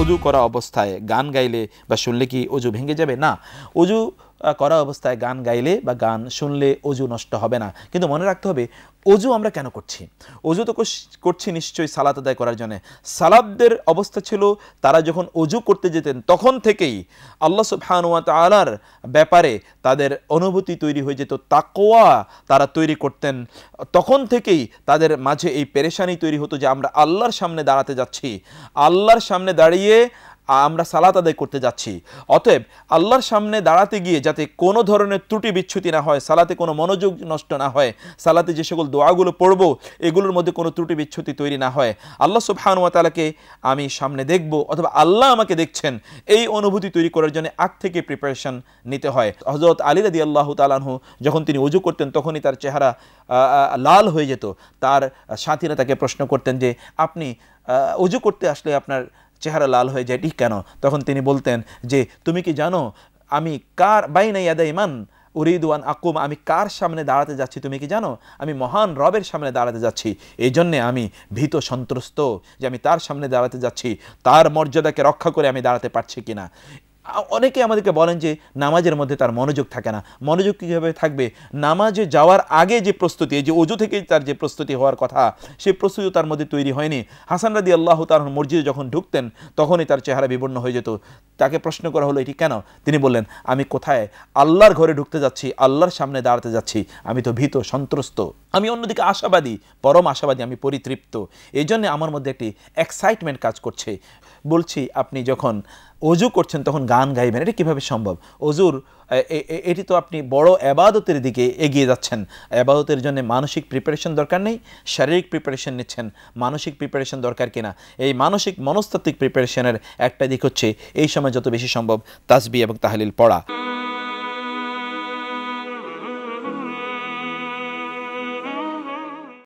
অজু করা অবস্থায় গান গাইলে বা শুনলে কি অজু ভেঙে যাবে না অজু করা অবস্থায় গান গাইলে বা গান শুনলে অজু নষ্ট হবে না কিন্তু মনে রাখতে হবে অজু আমরা কেন করছি অজু তো করছি নিশ্চয়ই সালাত আদায় করার জন্য সালাবদের অবস্থা ছিল তারা যখন অজু করতে যেতেন তখন থেকেই আল্লাহ সুফানুয়া তালার ব্যাপারে তাদের অনুভূতি তৈরি হয়ে যেত তাকোয়া তারা তৈরি করতেন তখন থেকেই তাদের মাঝে এই পেরেশানি তৈরি হতো যে আমরা আল্লাহর সামনে দাঁড়াতে যাচ্ছি আল্লাহর সামনে দাঁড়িয়ে আমরা সালাত আদায় করতে যাচ্ছি অতএব আল্লাহর সামনে দাঁড়াতে গিয়ে যাতে কোনো ধরনের ত্রুটি বিচ্ছুতি না হয় সালাতে কোনো মনোযোগ নষ্ট না হয় সালাতে যে সকল দোয়াগুলো পড়ব এগুলোর মধ্যে কোনো ত্রুটি বিচ্ছুতি তৈরি না হয় আল্লাহ সুবহানুয়া তালাকে আমি সামনে দেখব অথবা আল্লাহ আমাকে দেখছেন এই অনুভূতি তৈরি করার জন্য আগ থেকে প্রিপারেশন নিতে হয় হজরত আলী রাদি আল্লাহ তালানহু যখন তিনি উজু করতেন তখনই তার চেহারা লাল হয়ে যেত তার সাথীরা তাকে প্রশ্ন করতেন যে আপনি উজু করতে আসলে আপনার চেহারা লাল হয়ে যায় ঠিক কেন তখন তিনি বলতেন যে তুমি কি জানো আমি কার নাই ইয়াদা ইমান উরিদওয়ান আকুম আমি কার সামনে দাঁড়াতে যাচ্ছি তুমি কি জানো আমি মহান রবের সামনে দাঁড়াতে যাচ্ছি এই জন্যে আমি ভীত সন্ত্রস্ত যে আমি তার সামনে দাঁড়াতে যাচ্ছি তার মর্যাদাকে রক্ষা করে আমি দাঁড়াতে পারছি কিনা অনেকে আমাদেরকে বলেন যে নামাজের মধ্যে তার মনোযোগ থাকে না মনোযোগ কীভাবে থাকবে নামাজে যাওয়ার আগে যে প্রস্তুতি যে অজু থেকে তার যে প্রস্তুতি হওয়ার কথা সেই প্রস্তুতি তার মধ্যে তৈরি হয়নি হাসান রাদি আল্লাহ তার মসজিদে যখন ঢুকতেন তখনই তার চেহারা বিবর্ণ হয়ে যেত তাকে প্রশ্ন করা হলো এটি কেন তিনি বললেন আমি কোথায় আল্লাহর ঘরে ঢুকতে যাচ্ছি আল্লাহর সামনে দাঁড়াতে যাচ্ছি আমি তো ভীত সন্ত্রস্ত আমি অন্যদিকে আশাবাদী পরম আশাবাদী আমি পরিতৃপ্ত এই জন্যে আমার মধ্যে একটি এক্সাইটমেন্ট কাজ করছে বলছি আপনি যখন অজু করছেন তখন গান গাইবেন এটা কীভাবে সম্ভব অজুর এটি তো আপনি বড় এবাদতের দিকে এগিয়ে যাচ্ছেন এবাদতের জন্য মানসিক প্রিপারেশন দরকার নেই শারীরিক প্রিপারেশন নিচ্ছেন মানসিক প্রিপারেশন দরকার কিনা এই মানসিক মনস্তাত্ত্বিক প্রিপারেশনের একটা দিক হচ্ছে এই সময় যত বেশি সম্ভব তাসবি এবং তাহলিল পড়া